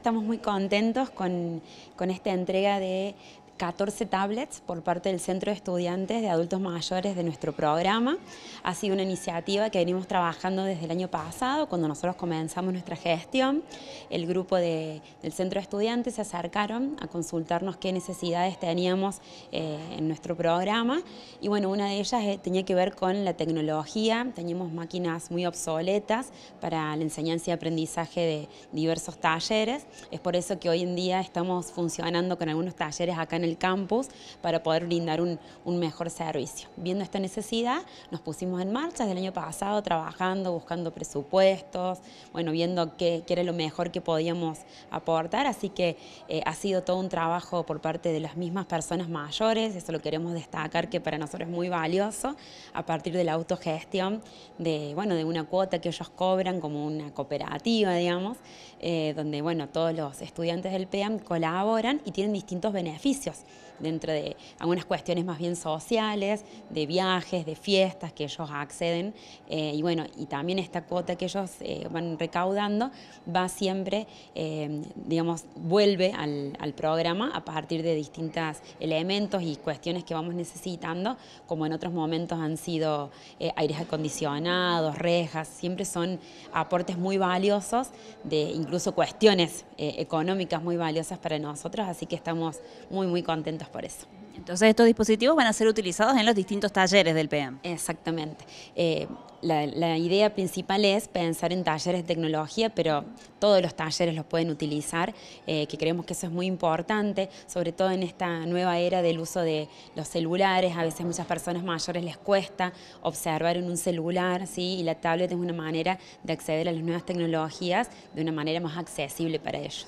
Estamos muy contentos con, con esta entrega de 14 tablets por parte del Centro de Estudiantes de Adultos Mayores de nuestro programa. Ha sido una iniciativa que venimos trabajando desde el año pasado, cuando nosotros comenzamos nuestra gestión. El grupo del Centro de Estudiantes se acercaron a consultarnos qué necesidades teníamos eh, en nuestro programa. Y bueno, una de ellas eh, tenía que ver con la tecnología. Teníamos máquinas muy obsoletas para la enseñanza y aprendizaje de diversos talleres. Es por eso que hoy en día estamos funcionando con algunos talleres acá en el el campus para poder brindar un, mejor servicio. Viendo esta necesidad, nos pusimos en marcha desde el año pasado trabajando, buscando presupuestos, bueno, viendo qué, era lo mejor que podíamos aportar, así que eh, ha sido todo un trabajo por parte de las mismas personas mayores, eso lo queremos destacar que para nosotros es muy valioso, a partir de la autogestión, de, bueno, de una cuota que ellos cobran como una cooperativa, digamos, eh, donde bueno, todos los estudiantes del PEAM colaboran y tienen distintos beneficios dentro de algunas cuestiones más bien sociales, de viajes, de fiestas que ellos acceden. Eh, y bueno, y también esta cuota que ellos eh, van recaudando va siempre, eh, digamos, vuelve al, programa a partir de distintos elementos y cuestiones que vamos necesitando, como en otros momentos han sido aires acondicionados, rejas, siempre son aportes muy valiosos, de incluso cuestiones económicas muy valiosas para nosotros, así que estamos muy, muy contentos contentos por eso. Entonces estos dispositivos van a ser utilizados en los distintos talleres del PM. Exactamente. Eh, la, idea principal es pensar en talleres de tecnología, pero todos los talleres los pueden utilizar, eh, que creemos que eso es muy importante, sobre todo en esta nueva era del uso de los celulares. A veces muchas personas mayores les cuesta observar en un celular, ¿sí? y la tablet es una manera de acceder a las nuevas tecnologías de una manera más accesible para ellos.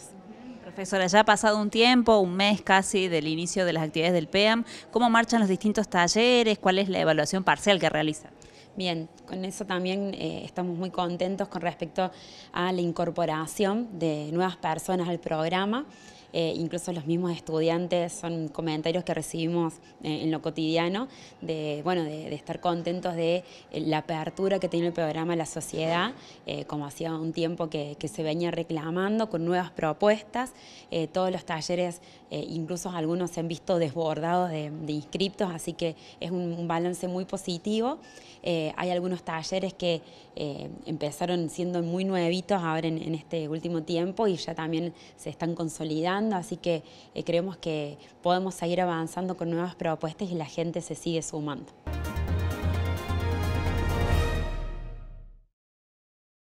Profesora, ya ha pasado un tiempo, un mes casi del inicio de las actividades del PEAM, ¿cómo marchan los distintos talleres? ¿Cuál es la evaluación parcial que realiza? Bien, con eso también eh, estamos muy contentos con respecto a la incorporación de nuevas personas al programa. Eh, incluso los mismos estudiantes, son comentarios que recibimos eh, en lo cotidiano, de, bueno, de, estar contentos de eh, la apertura que tiene el programa a la sociedad, como hacía un tiempo que, se venía reclamando, con nuevas propuestas, todos los talleres, incluso algunos se han visto desbordados de, inscriptos, así que es un, balance muy positivo. hay algunos talleres que empezaron siendo muy nuevitos ahora en este último tiempo y ya también se están consolidando así que eh, creemos que podemos seguir avanzando con nuevas propuestas y la gente se sigue sumando.